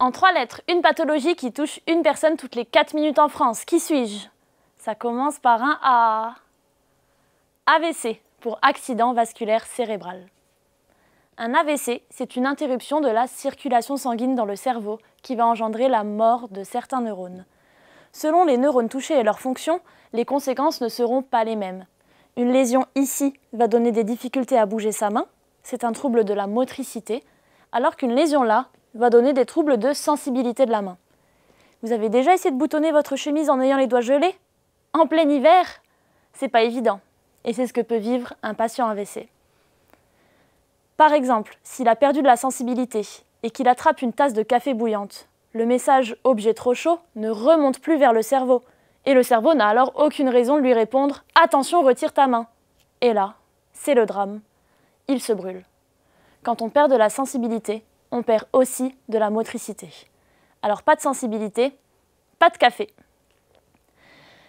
En trois lettres, une pathologie qui touche une personne toutes les 4 minutes en France. Qui suis-je Ça commence par un A. AVC, pour accident vasculaire cérébral. Un AVC, c'est une interruption de la circulation sanguine dans le cerveau qui va engendrer la mort de certains neurones. Selon les neurones touchés et leurs fonctions, les conséquences ne seront pas les mêmes. Une lésion ici va donner des difficultés à bouger sa main, c'est un trouble de la motricité, alors qu'une lésion là va donner des troubles de sensibilité de la main. Vous avez déjà essayé de boutonner votre chemise en ayant les doigts gelés En plein hiver C'est pas évident. Et c'est ce que peut vivre un patient AVC. Par exemple, s'il a perdu de la sensibilité et qu'il attrape une tasse de café bouillante, le message objet trop chaud ne remonte plus vers le cerveau. Et le cerveau n'a alors aucune raison de lui répondre Attention, retire ta main. Et là, c'est le drame. Il se brûle. Quand on perd de la sensibilité, on perd aussi de la motricité. Alors pas de sensibilité, pas de café.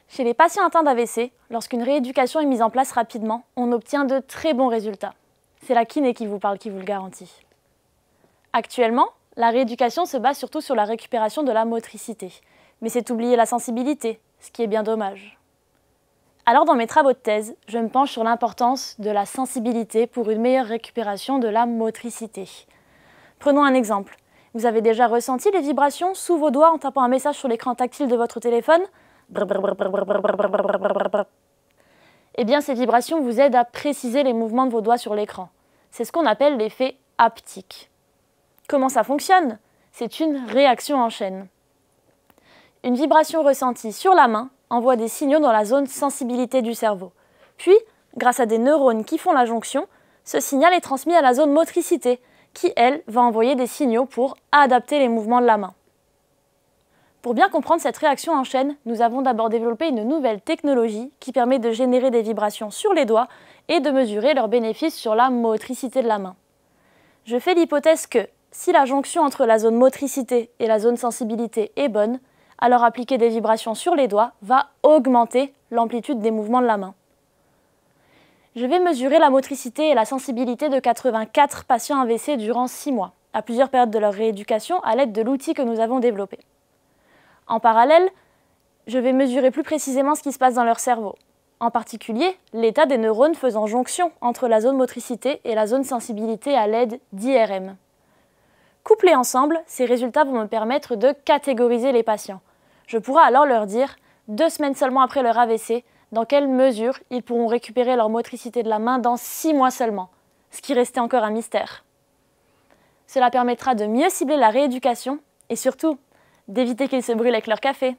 Chez les patients atteints d'AVC, lorsqu'une rééducation est mise en place rapidement, on obtient de très bons résultats. C'est la kiné qui vous parle qui vous le garantit. Actuellement, la rééducation se base surtout sur la récupération de la motricité, mais c'est oublier la sensibilité, ce qui est bien dommage. Alors dans mes travaux de thèse, je me penche sur l'importance de la sensibilité pour une meilleure récupération de la motricité, Prenons un exemple. Vous avez déjà ressenti les vibrations sous vos doigts en tapant un message sur l'écran tactile de votre téléphone Eh bien, ces vibrations vous aident à préciser les mouvements de vos doigts sur l'écran. C'est ce qu'on appelle l'effet haptique. Comment ça fonctionne C'est une réaction en chaîne. Une vibration ressentie sur la main envoie des signaux dans la zone sensibilité du cerveau. Puis, grâce à des neurones qui font la jonction, ce signal est transmis à la zone motricité, qui, elle, va envoyer des signaux pour adapter les mouvements de la main. Pour bien comprendre cette réaction en chaîne, nous avons d'abord développé une nouvelle technologie qui permet de générer des vibrations sur les doigts et de mesurer leurs bénéfices sur la motricité de la main. Je fais l'hypothèse que, si la jonction entre la zone motricité et la zone sensibilité est bonne, alors appliquer des vibrations sur les doigts va augmenter l'amplitude des mouvements de la main. Je vais mesurer la motricité et la sensibilité de 84 patients AVC durant 6 mois, à plusieurs périodes de leur rééducation, à l'aide de l'outil que nous avons développé. En parallèle, je vais mesurer plus précisément ce qui se passe dans leur cerveau, en particulier l'état des neurones faisant jonction entre la zone motricité et la zone sensibilité à l'aide d'IRM. Couplés ensemble, ces résultats vont me permettre de catégoriser les patients. Je pourrai alors leur dire, deux semaines seulement après leur AVC, dans quelle mesure ils pourront récupérer leur motricité de la main dans six mois seulement, ce qui restait encore un mystère. Cela permettra de mieux cibler la rééducation et surtout d'éviter qu'ils se brûlent avec leur café.